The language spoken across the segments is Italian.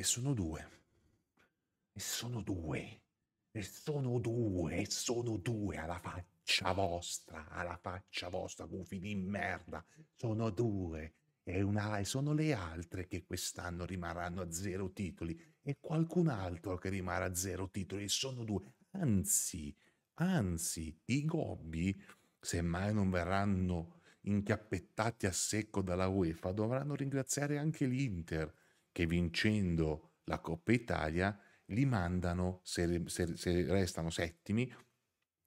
E sono due. E sono due. E sono due. E sono due alla faccia vostra. Alla faccia vostra, gufi di merda. Sono due. E, una, e sono le altre che quest'anno rimarranno a zero titoli. E qualcun altro che rimarrà a zero titoli. E sono due. Anzi, anzi, i gobbi, se mai non verranno incappettati a secco dalla UEFA, dovranno ringraziare anche l'Inter che vincendo la Coppa Italia li mandano, se, se, se restano settimi,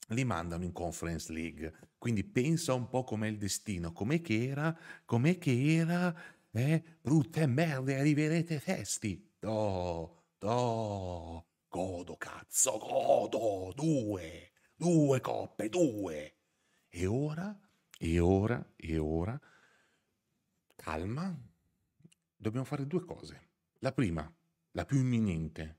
li mandano in Conference League. Quindi pensa un po' com'è il destino, com'è che era, com'è che era, eh, brutte merde, arriverete testi. Oh, oh, godo cazzo, godo, due, due coppe, due. E ora, e ora, e ora, calma, dobbiamo fare due cose. La prima, la più imminente,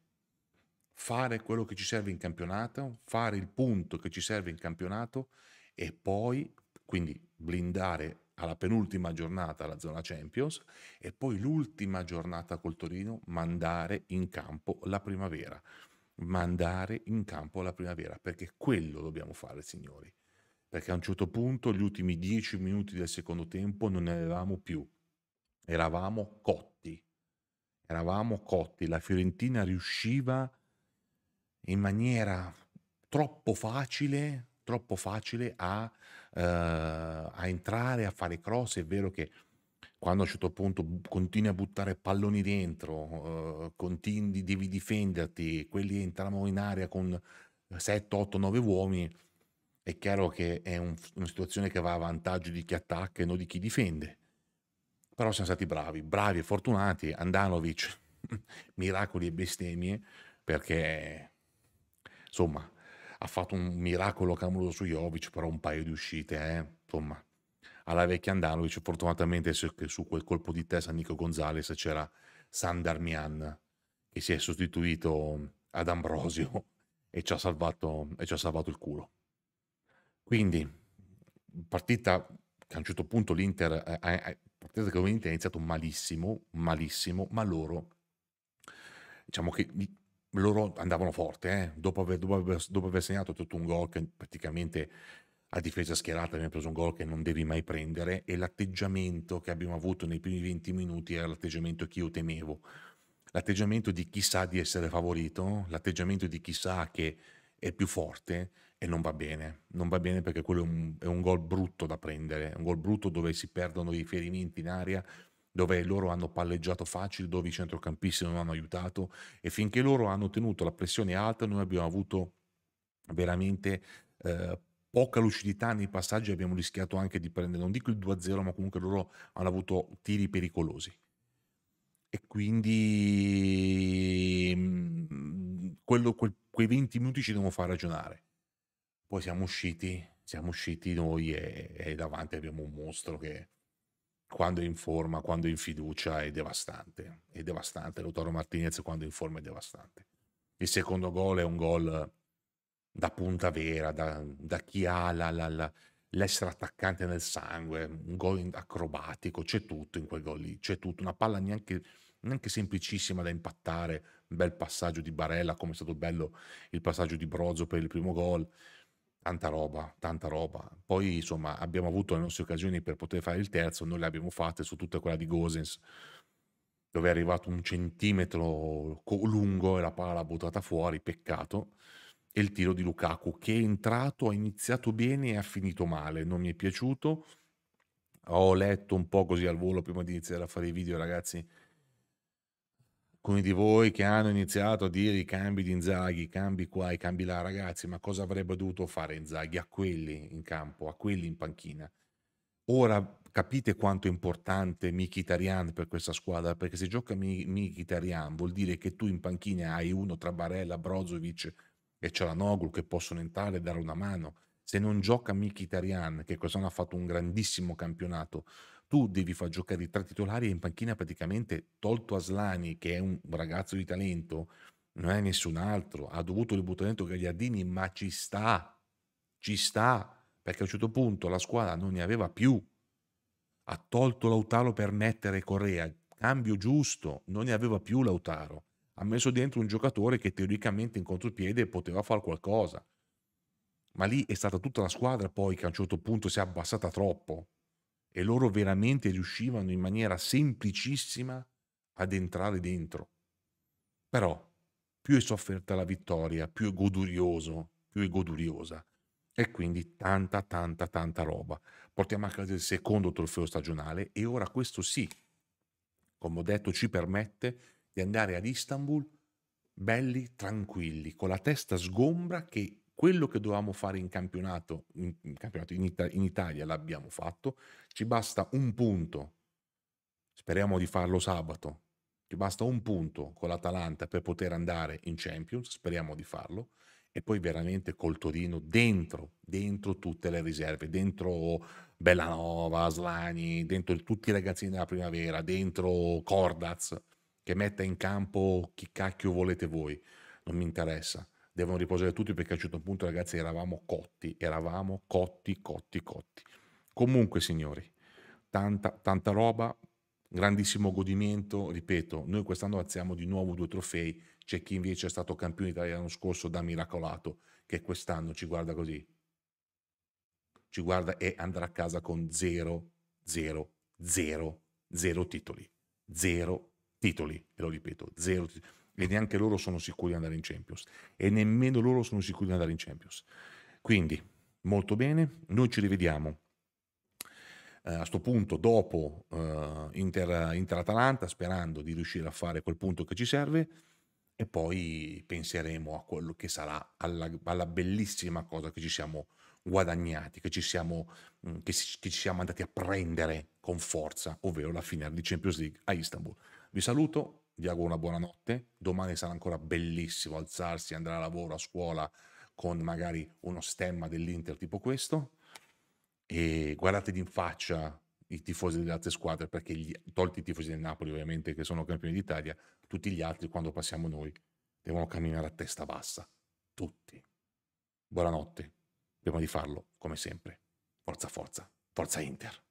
fare quello che ci serve in campionato, fare il punto che ci serve in campionato e poi, quindi, blindare alla penultima giornata la zona Champions e poi l'ultima giornata col Torino mandare in campo la primavera. Mandare in campo la primavera, perché quello dobbiamo fare, signori. Perché a un certo punto, gli ultimi dieci minuti del secondo tempo, non ne avevamo più eravamo cotti, eravamo cotti, la Fiorentina riusciva in maniera troppo facile, troppo facile a, eh, a entrare, a fare cross, è vero che quando a un certo punto continui a buttare palloni dentro, eh, continui, devi difenderti, quelli entrano in area con 7, 8, 9 uomini, è chiaro che è un, una situazione che va a vantaggio di chi attacca e non di chi difende. Però siamo stati bravi, bravi e fortunati, Andanovic, miracoli e bestemmie, perché insomma ha fatto un miracolo clamoroso su Jovic, però un paio di uscite, eh? insomma, alla vecchia Andanovic, fortunatamente su quel colpo di testa Nico Gonzalez c'era Sandarmian, che si è sostituito ad Ambrosio e ci ha salvato, ci ha salvato il culo. Quindi, partita che a un certo punto l'Inter eh, eh, che ovviamente è iniziato malissimo, malissimo, ma loro, diciamo che loro andavano forte, eh? dopo, aver, dopo, aver, dopo, aver, segnato tutto un gol che praticamente a difesa schierata abbiamo preso un gol che non devi mai prendere e l'atteggiamento che abbiamo avuto nei primi 20 minuti era l'atteggiamento che io temevo, l'atteggiamento di chi sa di essere favorito, l'atteggiamento di chi sa che è più forte e non va bene, non va bene perché quello è un, è un gol brutto da prendere, un gol brutto dove si perdono i riferimenti in aria, dove loro hanno palleggiato facile, dove i centrocampisti non hanno aiutato e finché loro hanno tenuto la pressione alta noi abbiamo avuto veramente eh, poca lucidità nei passaggi, abbiamo rischiato anche di prendere, non dico il 2-0, ma comunque loro hanno avuto tiri pericolosi. E quindi mm, quello, quel, quei 20 minuti ci devono far ragionare. Poi siamo usciti, siamo usciti noi e, e davanti abbiamo un mostro che quando è in forma, quando è in fiducia è devastante. È devastante. Lautaro Martinez quando è in forma è devastante. Il secondo gol è un gol da punta vera, da, da chi ha la, la, la, l'essere attaccante nel sangue, un gol acrobatico, c'è tutto in quel gol lì, c'è tutto, una palla neanche, neanche semplicissima da impattare, un bel passaggio di Barella, come è stato bello il passaggio di Brozzo per il primo gol, tanta roba, tanta roba. Poi insomma abbiamo avuto le nostre occasioni per poter fare il terzo, noi le abbiamo fatte su tutta quella di Gosens, dove è arrivato un centimetro lungo e la palla buttata fuori, peccato, e il tiro di Lukaku che è entrato, ha iniziato bene e ha finito male, non mi è piaciuto. Ho letto un po' così al volo prima di iniziare a fare i video, ragazzi, alcuni di voi che hanno iniziato a dire i cambi di Inzaghi, cambi qua e cambi là, ragazzi, ma cosa avrebbe dovuto fare Inzaghi a quelli in campo, a quelli in panchina? Ora capite quanto è importante Mkhitaryan per questa squadra, perché se gioca Mkhitaryan vuol dire che tu in panchina hai uno tra Barella, Brozovic e Cialanoglu che possono entrare e dare una mano. Se non gioca Mkhitaryan, che quest'anno ha fatto un grandissimo campionato, tu devi far giocare i tre titolari e in panchina praticamente tolto Aslani, che è un ragazzo di talento, non è nessun altro, ha dovuto dentro Gagliardini, ma ci sta, ci sta, perché a un certo punto la squadra non ne aveva più, ha tolto Lautaro per mettere Correa, cambio giusto, non ne aveva più Lautaro, ha messo dentro un giocatore che teoricamente in contropiede poteva fare qualcosa, ma lì è stata tutta la squadra poi che a un certo punto si è abbassata troppo, e loro veramente riuscivano in maniera semplicissima ad entrare dentro. Però più è sofferta la vittoria, più è godurioso, più è goduriosa. E quindi tanta, tanta, tanta roba. Portiamo a casa il secondo trofeo stagionale e ora questo sì, come ho detto, ci permette di andare ad Istanbul belli, tranquilli, con la testa sgombra che quello che dovevamo fare in campionato, in, in, campionato, in, Ita in Italia l'abbiamo fatto, ci basta un punto, speriamo di farlo sabato, ci basta un punto con l'Atalanta per poter andare in Champions, speriamo di farlo, e poi veramente col Torino dentro, dentro tutte le riserve, dentro Bellanova, Slani, dentro tutti i ragazzini della primavera, dentro Cordaz, che metta in campo chi cacchio volete voi, non mi interessa devono riposare tutti perché a un certo punto ragazzi eravamo cotti, eravamo cotti, cotti, cotti. Comunque signori, tanta, tanta roba, grandissimo godimento, ripeto, noi quest'anno alziamo di nuovo due trofei, c'è chi invece è stato campione d'Italia l'anno scorso da miracolato, che quest'anno ci guarda così, ci guarda e andrà a casa con 0, 0, 0, 0 titoli, 0 titoli, ve lo ripeto, 0 titoli e neanche loro sono sicuri di andare in Champions e nemmeno loro sono sicuri di andare in Champions. Quindi, molto bene, noi ci rivediamo eh, a questo punto dopo eh, Inter, Inter-Atalanta sperando di riuscire a fare quel punto che ci serve e poi penseremo a quello che sarà, alla, alla bellissima cosa che ci siamo guadagnati, che ci siamo, mm, che, che ci siamo andati a prendere con forza, ovvero la finale di Champions League a Istanbul. Vi saluto, vi auguro una buona notte. Domani sarà ancora bellissimo alzarsi, andare a lavoro, a scuola con magari uno stemma dell'Inter tipo questo. E guardatevi in faccia i tifosi delle altre squadre, perché gli, tolti i tifosi del Napoli, ovviamente, che sono campioni d'Italia, tutti gli altri, quando passiamo noi, devono camminare a testa bassa. Tutti. Buonanotte. Prima di farlo, come sempre. Forza, forza. Forza Inter.